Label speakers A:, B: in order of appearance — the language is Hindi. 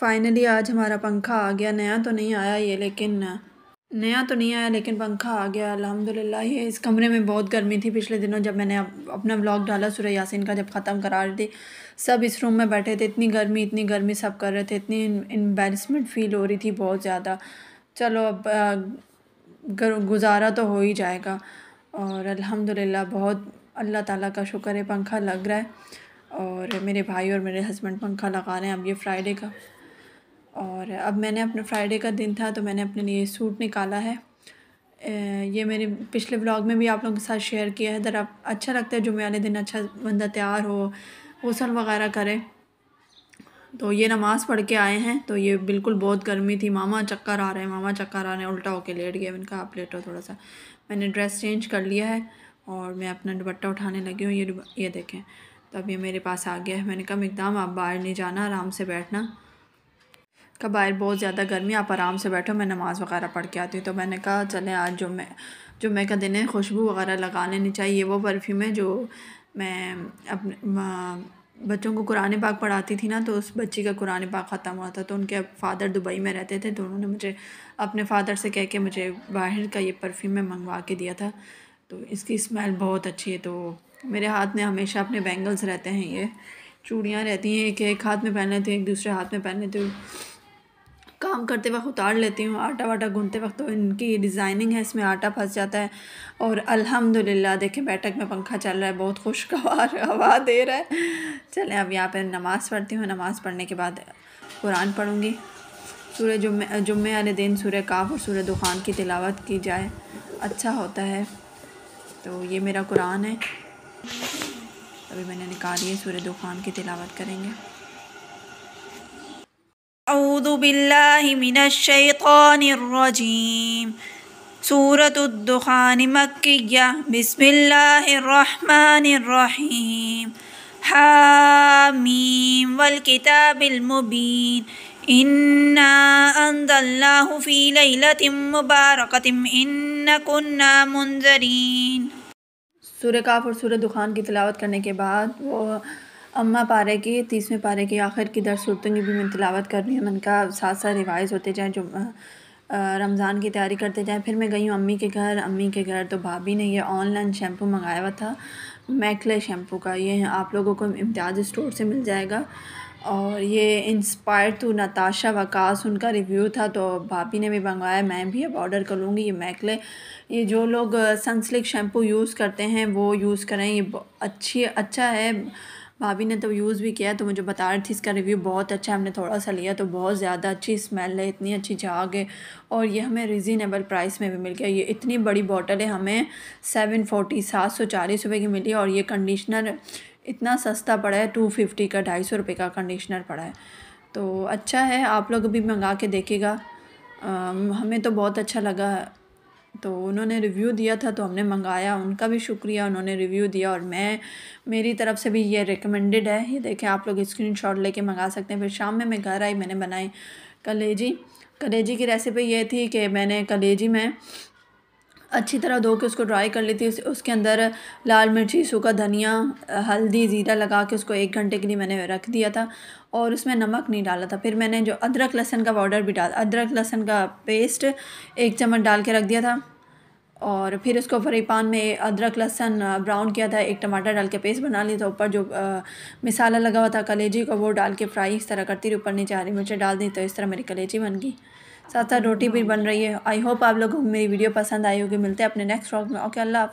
A: फाइनली आज हमारा पंखा आ गया नया तो नहीं आया ये लेकिन नया तो नहीं आया लेकिन पंखा आ गया अलहमदिल्ला ये इस कमरे में बहुत गर्मी थी पिछले दिनों जब मैंने अपना ब्लॉग डाला सूर्य यासिन का जब ख़त्म करा रही थी सब इस रूम में बैठे थे इतनी गर्मी इतनी गर्मी सब कर रहे थे इतनी एम्बेरसमेंट फील हो रही थी बहुत ज़्यादा चलो अब गुजारा तो हो ही जाएगा और अल्हम्दुलिल्लाह बहुत अल्लाह ताला का शुक्र है पंखा लग रहा है और मेरे भाई और मेरे हस्बैंड पंखा लगा रहे हैं अब ये फ्राइडे का और अब मैंने अपने फ्राइडे का दिन था तो मैंने अपने लिए सूट निकाला है ये मैंने पिछले व्लॉग में भी आप लोगों के साथ शेयर किया है ज़रा अच्छा लगता है जुमे वाले दिन अच्छा बंदा तैयार हो गसल वगैरह करे तो ये नमाज़ पढ़ के आए हैं तो ये बिल्कुल बहुत गर्मी थी मामा चक्कर आ रहे हैं मामा चक्कर आ रहे हैं उल्टा होके लेट गया मैंने कहा आप लेटो थोड़ा सा मैंने ड्रेस चेंज कर लिया है और मैं अपना दुपट्टा उठाने लगी हूँ ये ये देखें तो अब ये मेरे पास आ गया है मैंने कहा एकदम आप बाहर नहीं जाना आराम से बैठना का बाहर बहुत ज़्यादा गर्मी आप आराम से बैठो मैं नमाज़ वगैरह पढ़ के आती हूँ तो मैंने कहा चलें आज जो जो मैं का दिन है खुशबू वगैरह लगा लेनी चाहिए वो परफ्यूम है जो मैं अपने बच्चों को कुरान पाक पढ़ाती थी ना तो उस बच्ची का कुरान पाक ख़त्म हुआ था तो उनके फादर दुबई में रहते थे तो उन्होंने मुझे अपने फादर से कह के मुझे बाहर का ये परफ्यूम मैं मंगवा के दिया था तो इसकी स्मेल बहुत अच्छी है तो मेरे हाथ में हमेशा अपने बैंगल्स रहते हैं ये चूड़ियाँ रहती हैं एक एक हाथ में पहन लेते हैं एक दूसरे हाथ में पहन लेते काम करते वक्त उतार लेती हूँ आटा वाटा गूंढते वक्त तो इनकी डिज़ाइनिंग है इसमें आटा फंस जाता है और अल्हम्दुलिल्लाह देखें बैठक में पंखा चल रहा है बहुत खुशगवार हवा दे रहा है चलें अब यहाँ पर नमाज़ पढ़ती हूँ नमाज़ पढ़ने के बाद कुरान पढ़ूँगी सूर्य जुम्मे जुम्मे वाले दिन सूर्य काफ और सूर्य दुखान की तिलावत की जाए अच्छा होता है तो ये मेरा कुरान है अभी मैंने निकाली है सूर्य दुखान की तिलावत करेंगे أعوذ بالله من الشيطان الرجيم سورة الدخان مكية بسم الله الرحمن الرحيم حاميم والكتاب المبين إنا أنزلناه في ليلة مباركة إن كنا منذرين سورة كاف اور سورة دخان کی تلاوت کرنے کے بعد وہ अम्मा पारे के तीसवें पारे के आखिर की दर सूरतों की भी मैं तिलावत कर रही हूँ मन का साथ साथ रिवाइज़ होते जाएँ जो रमज़ान की तैयारी करते जाएँ फिर मैं गई हूँ अम्मी के घर अम्मी के घर तो भाभी ने ये ऑनलाइन शैम्पू मंगाया हुआ था मैकले शैम्पू का ये आप लोगों को इम्तियाज़ स्टोर से मिल जाएगा और ये इंस्पायर टू नताशा वकास उनका रिव्यू था तो भाभी ने भी मंगवाया मैं भी अब ऑर्डर कर लूँगी ये मैकले ये जो लोग सनस्लिक शैम्पू यूज़ करते हैं वो यूज़ करें ये अच्छी अच्छा है भाभी ने तो यूज़ भी किया तो मुझे बता रही थी इसका रिव्यू बहुत अच्छा हमने थोड़ा सा लिया तो बहुत ज़्यादा अच्छी स्मेल है इतनी अच्छी झाग है और ये हमें रिजनेबल प्राइस में भी मिल गया ये इतनी बड़ी बॉटल है हमें सेवन फोर्टी सात सौ चालीस रुपये की मिली और ये कंडीशनर इतना सस्ता पड़ा है टू फिफ्टी का ढाई सौ रुपये का कंडीशनर पड़ा है तो अच्छा है आप लोग भी मंगा के देखेगा हमें तो बहुत अच्छा लगा तो उन्होंने रिव्यू दिया था तो हमने मंगाया उनका भी शुक्रिया उन्होंने रिव्यू दिया और मैं मेरी तरफ़ से भी ये रिकमेंडेड है ये देखें आप लोग स्क्रीन शॉट लेके मंगा सकते हैं फिर शाम में मैं घर आई मैंने बनाई कलेजी कलेजी की रेसिपी ये थी कि मैंने कलेजी में अच्छी तरह धो के उसको ड्राई कर लेती हूँ उसके अंदर लाल मिर्ची सूखा धनिया हल्दी ज़ीरा लगा के उसको एक घंटे के लिए मैंने रख दिया था और उसमें नमक नहीं डाला था फिर मैंने जो अदरक लहसन का पाउडर भी डाल अदरक लहसन का पेस्ट एक चम्मच डाल के रख दिया था और फिर उसको फ्राई पान में अदरक लहसन ब्राउन किया था एक टमाटर डाल के पेस्ट बना लिया था तो ऊपर जो आ, मिसाला लगा हुआ था कलेजी को वो डाल के फ्राई इस तरह करती रही ऊपर नीचे हरी मिर्चें डाल दी तो इस तरह मेरी कलेजी बन गई साथ साथ रोटी भी बन रही है आई होप आप लोगों को मेरी वीडियो पसंद आई होगी मिलते हैं अपने नेक्स्ट व्लॉग में ओके अल्लाह